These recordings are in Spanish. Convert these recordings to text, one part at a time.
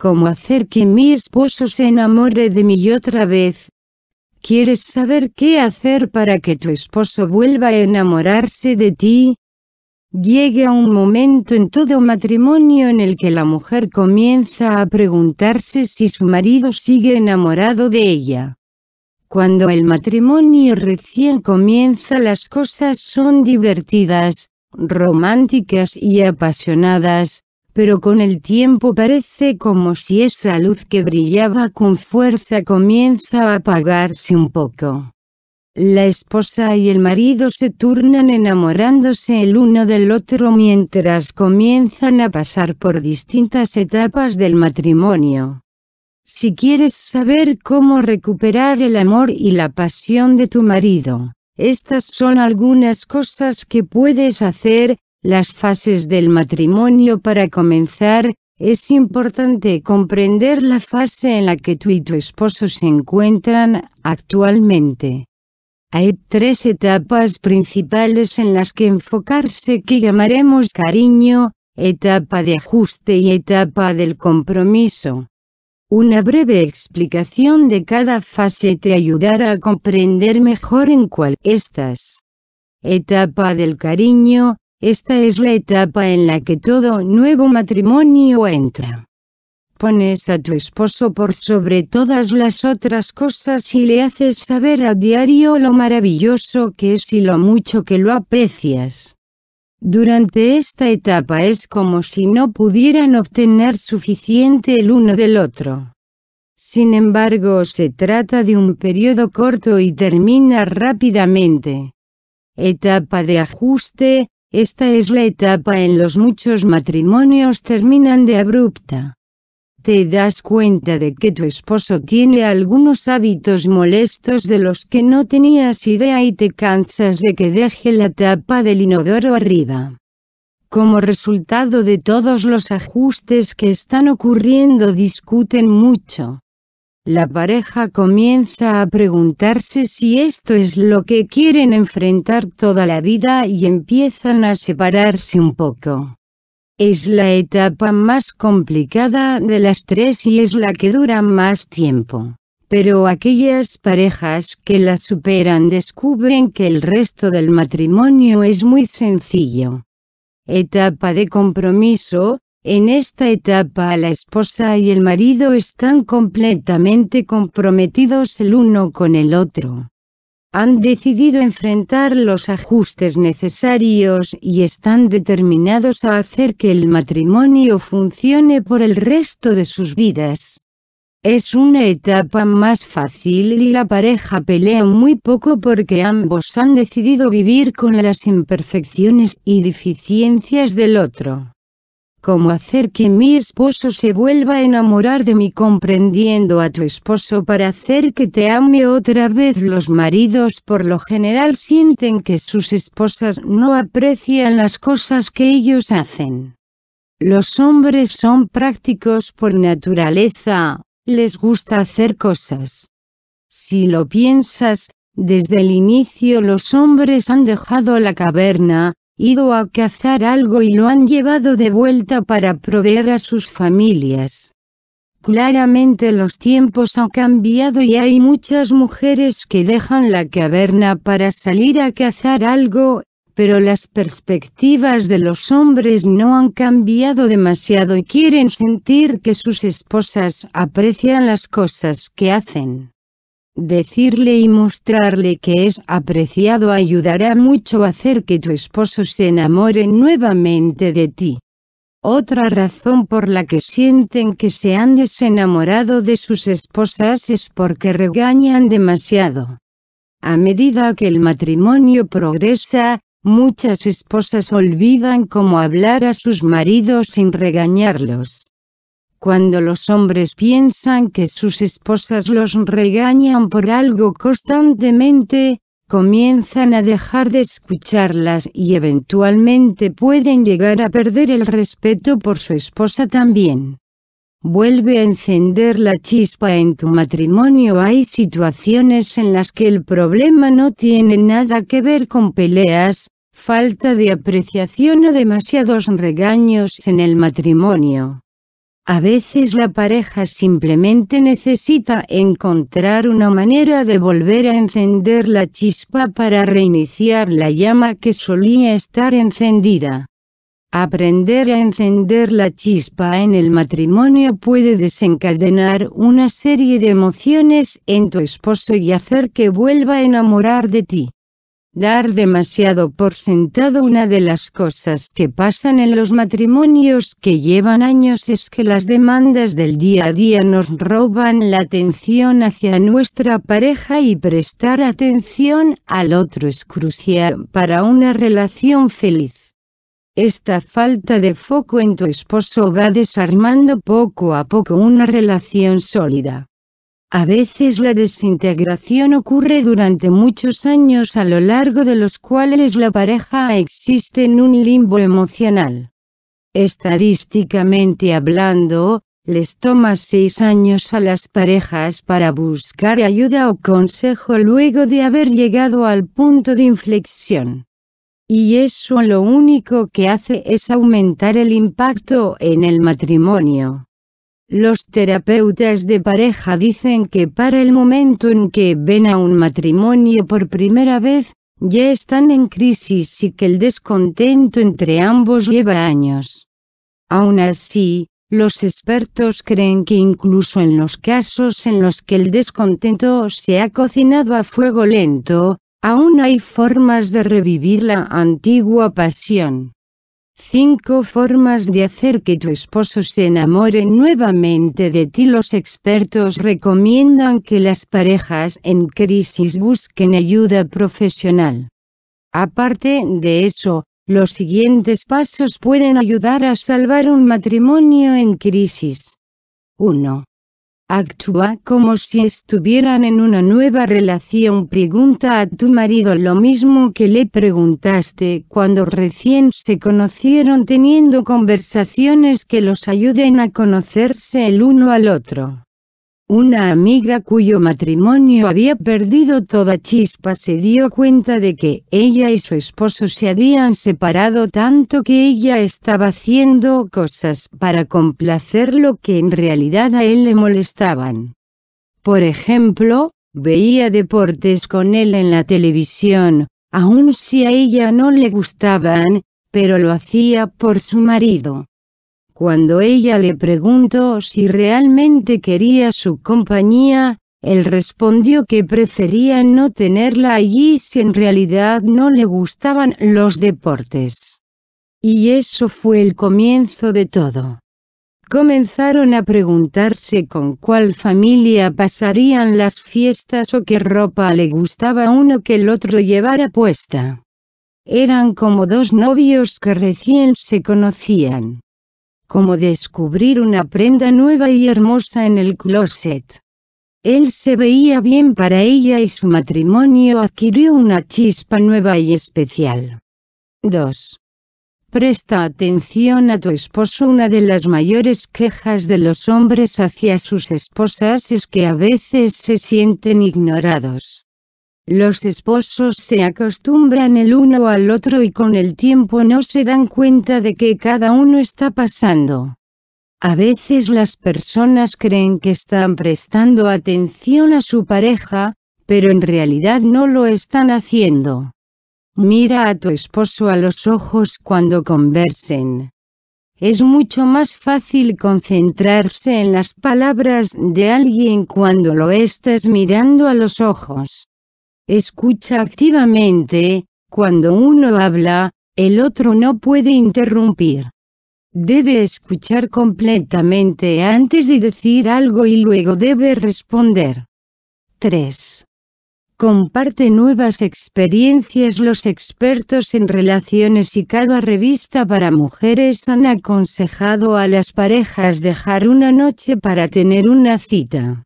¿Cómo hacer que mi esposo se enamore de mí otra vez? ¿Quieres saber qué hacer para que tu esposo vuelva a enamorarse de ti? Llega un momento en todo matrimonio en el que la mujer comienza a preguntarse si su marido sigue enamorado de ella. Cuando el matrimonio recién comienza las cosas son divertidas, románticas y apasionadas, pero con el tiempo parece como si esa luz que brillaba con fuerza comienza a apagarse un poco. La esposa y el marido se turnan enamorándose el uno del otro mientras comienzan a pasar por distintas etapas del matrimonio. Si quieres saber cómo recuperar el amor y la pasión de tu marido, estas son algunas cosas que puedes hacer, las fases del matrimonio para comenzar, es importante comprender la fase en la que tú y tu esposo se encuentran actualmente. Hay tres etapas principales en las que enfocarse que llamaremos cariño, etapa de ajuste y etapa del compromiso. Una breve explicación de cada fase te ayudará a comprender mejor en cuál estás. Etapa del cariño, esta es la etapa en la que todo nuevo matrimonio entra. Pones a tu esposo por sobre todas las otras cosas y le haces saber a diario lo maravilloso que es y lo mucho que lo aprecias. Durante esta etapa es como si no pudieran obtener suficiente el uno del otro. Sin embargo, se trata de un periodo corto y termina rápidamente. Etapa de ajuste, esta es la etapa en los muchos matrimonios terminan de abrupta. Te das cuenta de que tu esposo tiene algunos hábitos molestos de los que no tenías idea y te cansas de que deje la tapa del inodoro arriba. Como resultado de todos los ajustes que están ocurriendo discuten mucho, la pareja comienza a preguntarse si esto es lo que quieren enfrentar toda la vida y empiezan a separarse un poco. Es la etapa más complicada de las tres y es la que dura más tiempo. Pero aquellas parejas que la superan descubren que el resto del matrimonio es muy sencillo. Etapa de compromiso, en esta etapa la esposa y el marido están completamente comprometidos el uno con el otro. Han decidido enfrentar los ajustes necesarios y están determinados a hacer que el matrimonio funcione por el resto de sus vidas. Es una etapa más fácil y la pareja pelea muy poco porque ambos han decidido vivir con las imperfecciones y deficiencias del otro. ¿Cómo hacer que mi esposo se vuelva a enamorar de mí comprendiendo a tu esposo para hacer que te ame otra vez? Los maridos por lo general sienten que sus esposas no aprecian las cosas que ellos hacen. Los hombres son prácticos por naturaleza, les gusta hacer cosas. Si lo piensas, desde el inicio los hombres han dejado la caverna, ido a cazar algo y lo han llevado de vuelta para proveer a sus familias. Claramente los tiempos han cambiado y hay muchas mujeres que dejan la caverna para salir a cazar algo, pero las perspectivas de los hombres no han cambiado demasiado y quieren sentir que sus esposas aprecian las cosas que hacen. Decirle y mostrarle que es apreciado ayudará mucho a hacer que tu esposo se enamore nuevamente de ti. Otra razón por la que sienten que se han desenamorado de sus esposas es porque regañan demasiado. A medida que el matrimonio progresa, muchas esposas olvidan cómo hablar a sus maridos sin regañarlos. Cuando los hombres piensan que sus esposas los regañan por algo constantemente, comienzan a dejar de escucharlas y eventualmente pueden llegar a perder el respeto por su esposa también. Vuelve a encender la chispa en tu matrimonio. Hay situaciones en las que el problema no tiene nada que ver con peleas, falta de apreciación o demasiados regaños en el matrimonio. A veces la pareja simplemente necesita encontrar una manera de volver a encender la chispa para reiniciar la llama que solía estar encendida. Aprender a encender la chispa en el matrimonio puede desencadenar una serie de emociones en tu esposo y hacer que vuelva a enamorar de ti. Dar demasiado por sentado una de las cosas que pasan en los matrimonios que llevan años es que las demandas del día a día nos roban la atención hacia nuestra pareja y prestar atención al otro es crucial para una relación feliz. Esta falta de foco en tu esposo va desarmando poco a poco una relación sólida. A veces la desintegración ocurre durante muchos años a lo largo de los cuales la pareja existe en un limbo emocional. Estadísticamente hablando, les toma seis años a las parejas para buscar ayuda o consejo luego de haber llegado al punto de inflexión. Y eso lo único que hace es aumentar el impacto en el matrimonio. Los terapeutas de pareja dicen que para el momento en que ven a un matrimonio por primera vez, ya están en crisis y que el descontento entre ambos lleva años. Aún así, los expertos creen que incluso en los casos en los que el descontento se ha cocinado a fuego lento, aún hay formas de revivir la antigua pasión. 5 formas de hacer que tu esposo se enamore nuevamente de ti. Los expertos recomiendan que las parejas en crisis busquen ayuda profesional. Aparte de eso, los siguientes pasos pueden ayudar a salvar un matrimonio en crisis. 1. Actúa como si estuvieran en una nueva relación. Pregunta a tu marido lo mismo que le preguntaste cuando recién se conocieron teniendo conversaciones que los ayuden a conocerse el uno al otro. Una amiga cuyo matrimonio había perdido toda chispa se dio cuenta de que ella y su esposo se habían separado tanto que ella estaba haciendo cosas para complacer lo que en realidad a él le molestaban. Por ejemplo, veía deportes con él en la televisión, aun si a ella no le gustaban, pero lo hacía por su marido. Cuando ella le preguntó si realmente quería su compañía, él respondió que prefería no tenerla allí si en realidad no le gustaban los deportes. Y eso fue el comienzo de todo. Comenzaron a preguntarse con cuál familia pasarían las fiestas o qué ropa le gustaba uno que el otro llevara puesta. Eran como dos novios que recién se conocían como descubrir una prenda nueva y hermosa en el closet. Él se veía bien para ella y su matrimonio adquirió una chispa nueva y especial. 2. Presta atención a tu esposo. Una de las mayores quejas de los hombres hacia sus esposas es que a veces se sienten ignorados. Los esposos se acostumbran el uno al otro y con el tiempo no se dan cuenta de que cada uno está pasando. A veces las personas creen que están prestando atención a su pareja, pero en realidad no lo están haciendo. Mira a tu esposo a los ojos cuando conversen. Es mucho más fácil concentrarse en las palabras de alguien cuando lo estás mirando a los ojos escucha activamente, cuando uno habla, el otro no puede interrumpir. Debe escuchar completamente antes de decir algo y luego debe responder. 3. Comparte nuevas experiencias los expertos en relaciones y cada revista para mujeres han aconsejado a las parejas dejar una noche para tener una cita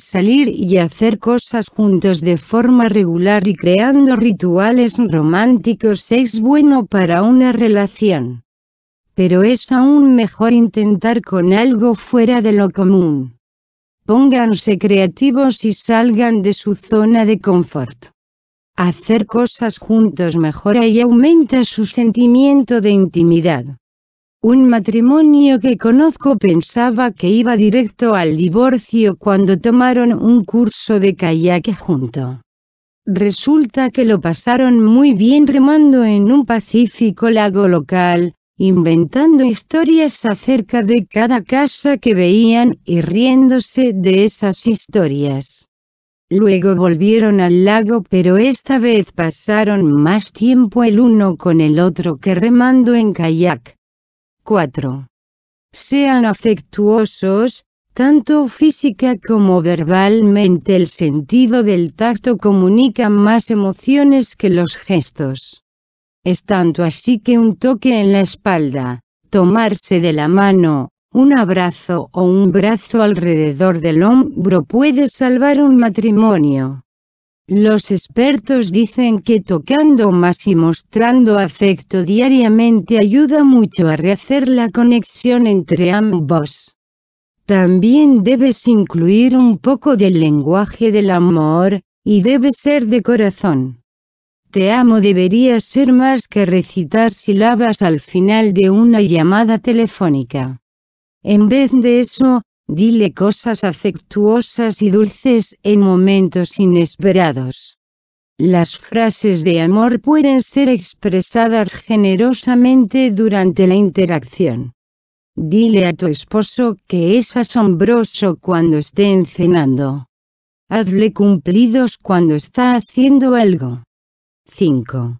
salir y hacer cosas juntos de forma regular y creando rituales románticos es bueno para una relación. Pero es aún mejor intentar con algo fuera de lo común. Pónganse creativos y salgan de su zona de confort. Hacer cosas juntos mejora y aumenta su sentimiento de intimidad. Un matrimonio que conozco pensaba que iba directo al divorcio cuando tomaron un curso de kayak junto. Resulta que lo pasaron muy bien remando en un pacífico lago local, inventando historias acerca de cada casa que veían y riéndose de esas historias. Luego volvieron al lago pero esta vez pasaron más tiempo el uno con el otro que remando en kayak, 4. Sean afectuosos, tanto física como verbalmente el sentido del tacto comunica más emociones que los gestos. Es tanto así que un toque en la espalda, tomarse de la mano, un abrazo o un brazo alrededor del hombro puede salvar un matrimonio. Los expertos dicen que tocando más y mostrando afecto diariamente ayuda mucho a rehacer la conexión entre ambos. También debes incluir un poco del lenguaje del amor, y debe ser de corazón. Te amo debería ser más que recitar sílabas al final de una llamada telefónica. En vez de eso, Dile cosas afectuosas y dulces en momentos inesperados. Las frases de amor pueden ser expresadas generosamente durante la interacción. Dile a tu esposo que es asombroso cuando esté cenando. Hazle cumplidos cuando está haciendo algo. 5.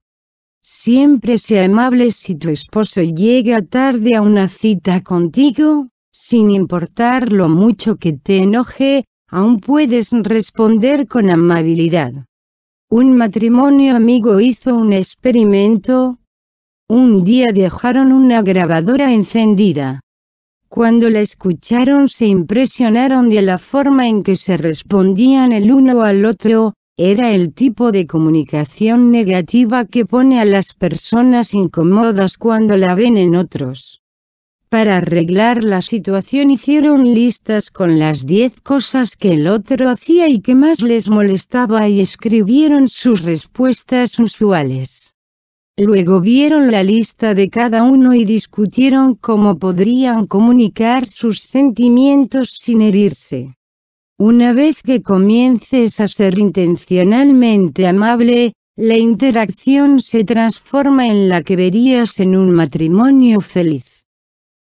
Siempre sea amable si tu esposo llega tarde a una cita contigo, sin importar lo mucho que te enoje, aún puedes responder con amabilidad. Un matrimonio amigo hizo un experimento. Un día dejaron una grabadora encendida. Cuando la escucharon se impresionaron de la forma en que se respondían el uno al otro, era el tipo de comunicación negativa que pone a las personas incómodas cuando la ven en otros. Para arreglar la situación hicieron listas con las diez cosas que el otro hacía y que más les molestaba y escribieron sus respuestas usuales. Luego vieron la lista de cada uno y discutieron cómo podrían comunicar sus sentimientos sin herirse. Una vez que comiences a ser intencionalmente amable, la interacción se transforma en la que verías en un matrimonio feliz.